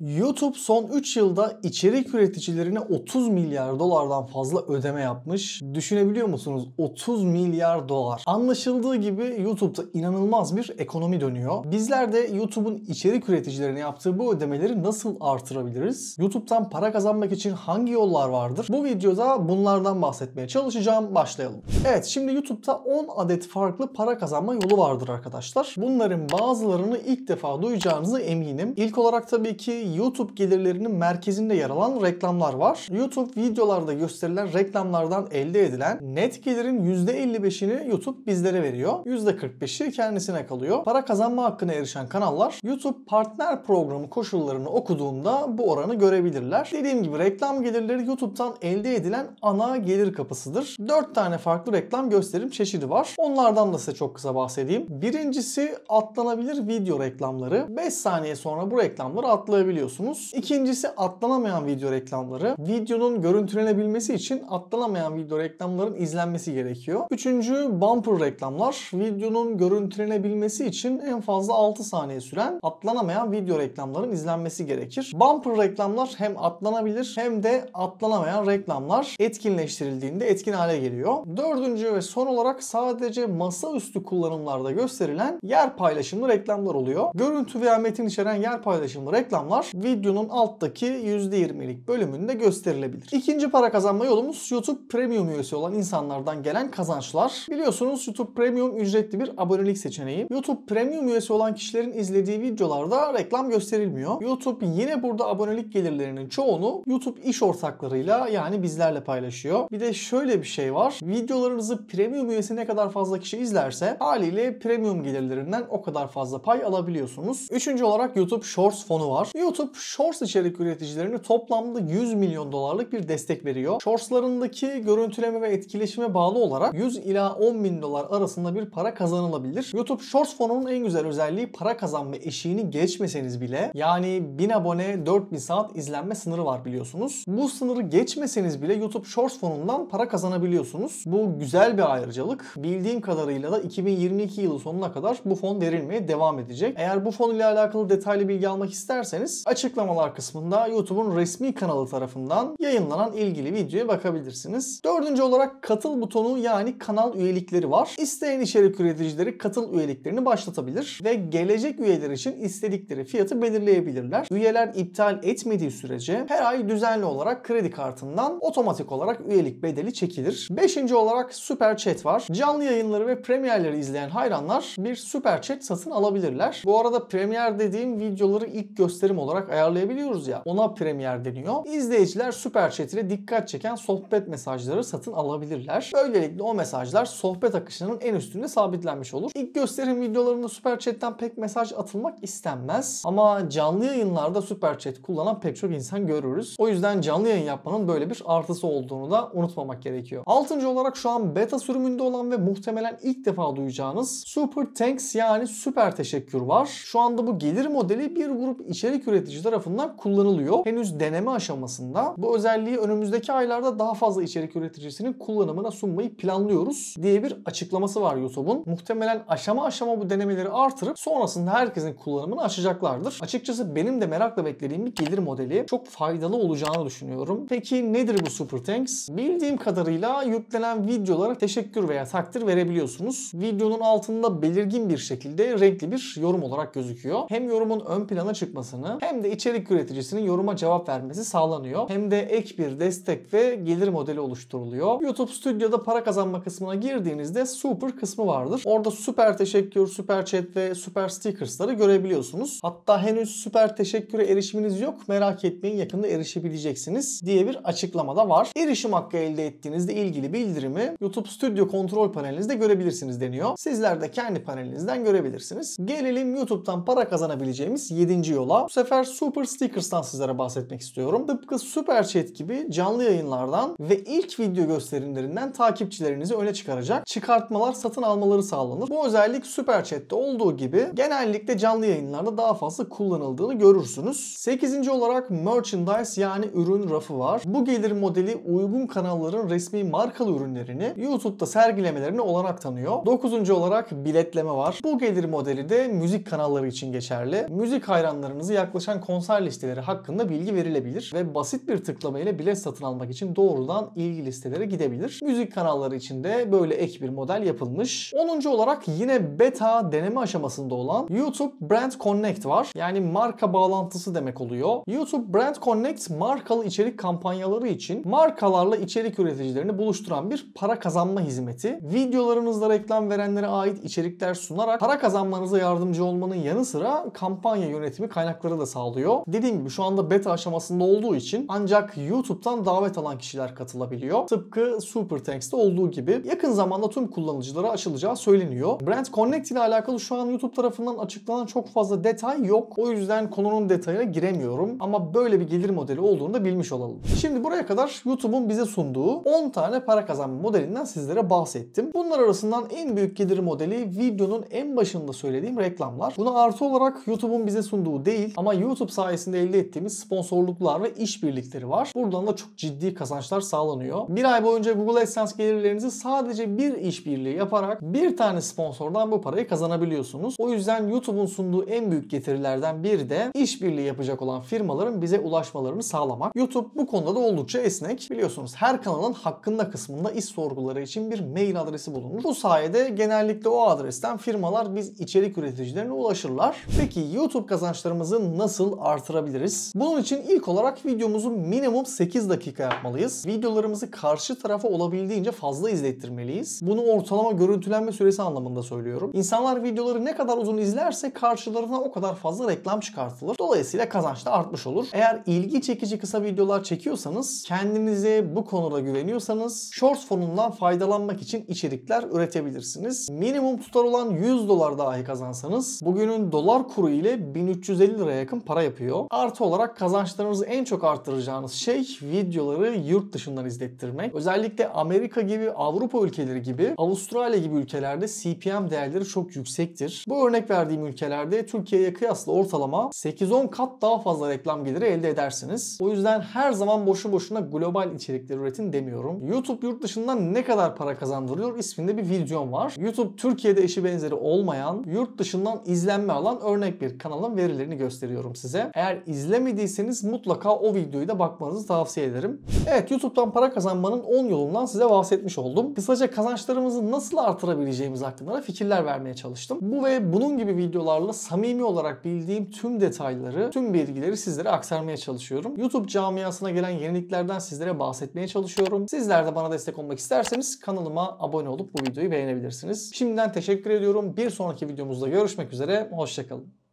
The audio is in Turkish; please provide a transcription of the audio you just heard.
YouTube son 3 yılda içerik üreticilerine 30 milyar dolardan fazla ödeme yapmış. Düşünebiliyor musunuz? 30 milyar dolar. Anlaşıldığı gibi YouTube'da inanılmaz bir ekonomi dönüyor. Bizler de YouTube'un içerik üreticilerine yaptığı bu ödemeleri nasıl artırabiliriz? YouTube'dan para kazanmak için hangi yollar vardır? Bu videoda bunlardan bahsetmeye çalışacağım. Başlayalım. Evet şimdi YouTube'da 10 adet farklı para kazanma yolu vardır arkadaşlar. Bunların bazılarını ilk defa duyacağınızı eminim. İlk olarak tabii ki YouTube gelirlerinin merkezinde yer alan reklamlar var. YouTube videolarda gösterilen reklamlardan elde edilen net gelirin %55'ini YouTube bizlere veriyor. %45'i kendisine kalıyor. Para kazanma hakkına erişen kanallar YouTube partner programı koşullarını okuduğunda bu oranı görebilirler. Dediğim gibi reklam gelirleri YouTube'dan elde edilen ana gelir kapısıdır. 4 tane farklı reklam gösterim çeşidi var. Onlardan da size çok kısa bahsedeyim. Birincisi atlanabilir video reklamları. 5 saniye sonra bu reklamları atlayabilir atlayabiliyorsunuz. İkincisi atlanamayan video reklamları. Videonun görüntülenebilmesi için atlanamayan video reklamların izlenmesi gerekiyor. Üçüncü bumper reklamlar. Videonun görüntülenebilmesi için en fazla 6 saniye süren atlanamayan video reklamların izlenmesi gerekir. Bumper reklamlar hem atlanabilir hem de atlanamayan reklamlar etkinleştirildiğinde etkin hale geliyor. Dördüncü ve son olarak sadece masaüstü kullanımlarda gösterilen yer paylaşımlı reklamlar oluyor. Görüntü veya metin içeren yer paylaşımlı reklamlar var. Videonun alttaki %20'lik bölümünde gösterilebilir. İkinci para kazanma yolumuz YouTube Premium üyesi olan insanlardan gelen kazançlar. Biliyorsunuz YouTube Premium ücretli bir abonelik seçeneği. YouTube Premium üyesi olan kişilerin izlediği videolarda reklam gösterilmiyor. YouTube yine burada abonelik gelirlerinin çoğunu YouTube iş ortaklarıyla yani bizlerle paylaşıyor. Bir de şöyle bir şey var. Videolarınızı Premium üyesi ne kadar fazla kişi izlerse haliyle Premium gelirlerinden o kadar fazla pay alabiliyorsunuz. Üçüncü olarak YouTube Shorts fonu var. YouTube YouTube Shorts içerik üreticilerine toplamda 100 milyon dolarlık bir destek veriyor. Shorts'larındaki görüntüleme ve etkileşime bağlı olarak 100 ila 10 bin dolar arasında bir para kazanılabilir. YouTube Shorts fonunun en güzel özelliği para kazanma eşiğini geçmeseniz bile yani 1000 abone 4000 saat izlenme sınırı var biliyorsunuz. Bu sınırı geçmeseniz bile YouTube Shorts fonundan para kazanabiliyorsunuz. Bu güzel bir ayrıcalık. Bildiğim kadarıyla da 2022 yılı sonuna kadar bu fon verilmeye devam edecek. Eğer bu fon ile alakalı detaylı bilgi almak isterseniz Açıklamalar kısmında YouTube'un resmi kanalı tarafından yayınlanan ilgili videoya bakabilirsiniz. Dördüncü olarak katıl butonu yani kanal üyelikleri var. İsteyen içerik üreticileri katıl üyeliklerini başlatabilir ve gelecek üyeler için istedikleri fiyatı belirleyebilirler. Üyeler iptal etmediği sürece her ay düzenli olarak kredi kartından otomatik olarak üyelik bedeli çekilir. Beşinci olarak Süper Chat var. Canlı yayınları ve premierleri izleyen hayranlar bir Süper Chat satın alabilirler. Bu arada premier dediğim videoları ilk gösterim olarak olarak ayarlayabiliyoruz ya. Ona Premier deniyor. İzleyiciler Süper Chat dikkat çeken sohbet mesajları satın alabilirler. Böylelikle o mesajlar sohbet akışının en üstünde sabitlenmiş olur. İlk gösterim videolarında Süper Chat'ten pek mesaj atılmak istenmez. Ama canlı yayınlarda Süper Chat kullanan pek çok insan görürüz. O yüzden canlı yayın yapmanın böyle bir artısı olduğunu da unutmamak gerekiyor. Altıncı olarak şu an beta sürümünde olan ve muhtemelen ilk defa duyacağınız Super Thanks yani süper teşekkür var. Şu anda bu gelir modeli bir grup içerik üretici üretici tarafından kullanılıyor. Henüz deneme aşamasında. Bu özelliği önümüzdeki aylarda daha fazla içerik üreticisinin kullanımına sunmayı planlıyoruz diye bir açıklaması var YouTube'un. Muhtemelen aşama aşama bu denemeleri artırıp sonrasında herkesin kullanımını açacaklardır. Açıkçası benim de merakla beklediğim bir gelir modeli çok faydalı olacağını düşünüyorum. Peki nedir bu Super Tanks? Bildiğim kadarıyla yüklenen videolara teşekkür veya takdir verebiliyorsunuz. Videonun altında belirgin bir şekilde renkli bir yorum olarak gözüküyor. Hem yorumun ön plana çıkmasını hem hem de içerik üreticisinin yoruma cevap vermesi sağlanıyor. Hem de ek bir destek ve gelir modeli oluşturuluyor. YouTube Studio'da para kazanma kısmına girdiğinizde Super kısmı vardır. Orada süper teşekkür, süper chat ve süper stickersları görebiliyorsunuz. Hatta henüz süper teşekküre erişiminiz yok. Merak etmeyin yakında erişebileceksiniz diye bir açıklama da var. Erişim hakkı elde ettiğinizde ilgili bildirimi YouTube Studio kontrol panelinizde görebilirsiniz deniyor. Sizler de kendi panelinizden görebilirsiniz. Gelelim YouTube'dan para kazanabileceğimiz 7. yola. Bu sefer sefer Super Stickers'tan sizlere bahsetmek istiyorum. Tıpkı Super Chat gibi canlı yayınlardan ve ilk video gösterimlerinden takipçilerinizi öne çıkaracak çıkartmalar satın almaları sağlanır. Bu özellik Super Chat'te olduğu gibi genellikle canlı yayınlarda daha fazla kullanıldığını görürsünüz. 8. olarak merchandise yani ürün rafı var. Bu gelir modeli uygun kanalların resmi markalı ürünlerini YouTube'da sergilemelerini olanak tanıyor. 9. olarak biletleme var. Bu gelir modeli de müzik kanalları için geçerli. Müzik hayranlarınızı yaklaşık çalışan konser listeleri hakkında bilgi verilebilir ve basit bir tıklamayla ile bilet satın almak için doğrudan ilgi listelere gidebilir. Müzik kanalları için de böyle ek bir model yapılmış. 10. olarak yine beta deneme aşamasında olan YouTube Brand Connect var. Yani marka bağlantısı demek oluyor. YouTube Brand Connect markalı içerik kampanyaları için markalarla içerik üreticilerini buluşturan bir para kazanma hizmeti. Videolarınızda reklam verenlere ait içerikler sunarak para kazanmanıza yardımcı olmanın yanı sıra kampanya yönetimi kaynakları da sağlıyor. Dediğim gibi şu anda beta aşamasında olduğu için ancak YouTube'dan davet alan kişiler katılabiliyor. Tıpkı Super Tanks'te olduğu gibi yakın zamanda tüm kullanıcılara açılacağı söyleniyor. Brand Connect ile alakalı şu an YouTube tarafından açıklanan çok fazla detay yok. O yüzden konunun detayına giremiyorum ama böyle bir gelir modeli olduğunu da bilmiş olalım. Şimdi buraya kadar YouTube'un bize sunduğu 10 tane para kazanma modelinden sizlere bahsettim. Bunlar arasından en büyük gelir modeli videonun en başında söylediğim reklamlar. Buna artı olarak YouTube'un bize sunduğu değil ama YouTube sayesinde elde ettiğimiz sponsorluklar ve işbirlikleri var. Buradan da çok ciddi kazançlar sağlanıyor. Bir ay boyunca Google AdSense gelirlerinizi sadece bir işbirliği yaparak bir tane sponsordan bu parayı kazanabiliyorsunuz. O yüzden YouTube'un sunduğu en büyük getirilerden biri de işbirliği yapacak olan firmaların bize ulaşmalarını sağlamak. YouTube bu konuda da oldukça esnek. Biliyorsunuz her kanalın hakkında kısmında iş sorguları için bir mail adresi bulunur. Bu sayede genellikle o adresten firmalar biz içerik üreticilerine ulaşırlar. Peki YouTube kazançlarımızın nasıl nasıl artırabiliriz? Bunun için ilk olarak videomuzu minimum 8 dakika yapmalıyız. Videolarımızı karşı tarafa olabildiğince fazla izlettirmeliyiz. Bunu ortalama görüntülenme süresi anlamında söylüyorum. İnsanlar videoları ne kadar uzun izlerse karşılarına o kadar fazla reklam çıkartılır. Dolayısıyla kazanç da artmış olur. Eğer ilgi çekici kısa videolar çekiyorsanız, kendinize bu konuda güveniyorsanız Shorts fonundan faydalanmak için içerikler üretebilirsiniz. Minimum tutar olan 100 dolar dahi kazansanız bugünün dolar kuru ile 1350 lira yakın para yapıyor. Artı olarak kazançlarınızı en çok arttıracağınız şey videoları yurt dışından izlettirmek. Özellikle Amerika gibi, Avrupa ülkeleri gibi, Avustralya gibi ülkelerde CPM değerleri çok yüksektir. Bu örnek verdiğim ülkelerde Türkiye'ye kıyasla ortalama 8-10 kat daha fazla reklam geliri elde edersiniz. O yüzden her zaman boşu boşuna global içerikler üretin demiyorum. YouTube yurt dışından ne kadar para kazandırıyor isminde bir videom var. YouTube Türkiye'de eşi benzeri olmayan, yurt dışından izlenme alan örnek bir kanalın verilerini gösteriyorum size. Eğer izlemediyseniz mutlaka o videoyu da bakmanızı tavsiye ederim. Evet YouTube'dan para kazanmanın 10 yolundan size bahsetmiş oldum. Kısaca kazançlarımızı nasıl artırabileceğimiz hakkında da fikirler vermeye çalıştım. Bu ve bunun gibi videolarla samimi olarak bildiğim tüm detayları, tüm bilgileri sizlere aktarmaya çalışıyorum. YouTube camiasına gelen yeniliklerden sizlere bahsetmeye çalışıyorum. Sizler de bana destek olmak isterseniz kanalıma abone olup bu videoyu beğenebilirsiniz. Şimdiden teşekkür ediyorum. Bir sonraki videomuzda görüşmek üzere. Hoşçakalın.